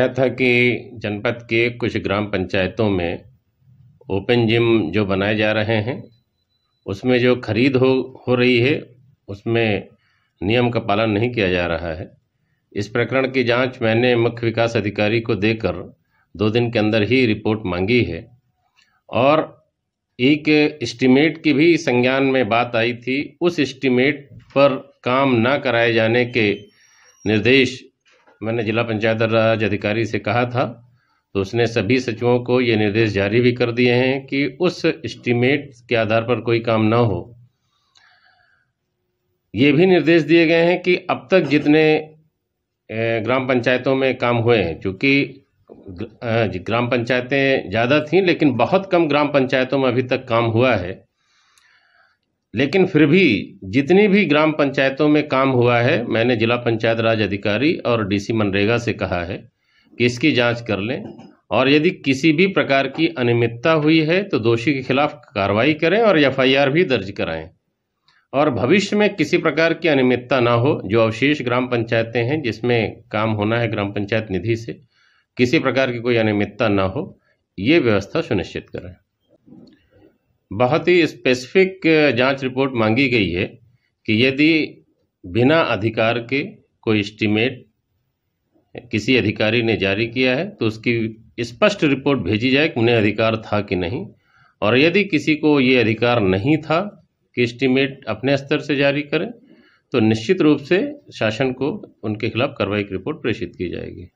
यह था कि जनपद के कुछ ग्राम पंचायतों में ओपन जिम जो बनाए जा रहे हैं उसमें जो खरीद हो हो रही है उसमें नियम का पालन नहीं किया जा रहा है इस प्रकरण की जांच मैंने मुख्य विकास अधिकारी को देकर दो दिन के अंदर ही रिपोर्ट मांगी है और एक एस्टीमेट की भी संज्ञान में बात आई थी उस एस्टीमेट पर काम ना कराए जाने के निर्देश मैंने जिला पंचायत राज अधिकारी से कहा था तो उसने सभी सचिवों को ये निर्देश जारी भी कर दिए हैं कि उस एस्टीमेट के आधार पर कोई काम ना हो ये भी निर्देश दिए गए हैं कि अब तक जितने ग्राम पंचायतों में काम हुए हैं चूँकि ग्राम पंचायतें ज़्यादा थीं लेकिन बहुत कम ग्राम पंचायतों में अभी तक काम हुआ है लेकिन फिर भी जितनी भी ग्राम पंचायतों में काम हुआ है मैंने जिला पंचायत राज अधिकारी और डीसी मनरेगा से कहा है कि इसकी जांच कर लें और यदि किसी भी प्रकार की अनियमितता हुई है तो दोषी के खिलाफ कार्रवाई करें और एफआईआर भी दर्ज कराएं और भविष्य में किसी प्रकार की अनियमितता ना हो जो अवशेष ग्राम पंचायतें हैं जिसमें काम होना है ग्राम पंचायत निधि से किसी प्रकार की कोई अनियमितता ना हो ये व्यवस्था सुनिश्चित करें बहुत ही स्पेसिफिक uh, जांच रिपोर्ट मांगी गई है कि यदि बिना अधिकार के कोई इस्टीमेट किसी अधिकारी ने जारी किया है तो उसकी स्पष्ट रिपोर्ट भेजी जाए कि उन्हें अधिकार था कि नहीं और यदि किसी को ये अधिकार नहीं था कि इस्टीमेट अपने स्तर से जारी करें तो निश्चित रूप से शासन को उनके खिलाफ कार्रवाई की रिपोर्ट प्रेषित की जाएगी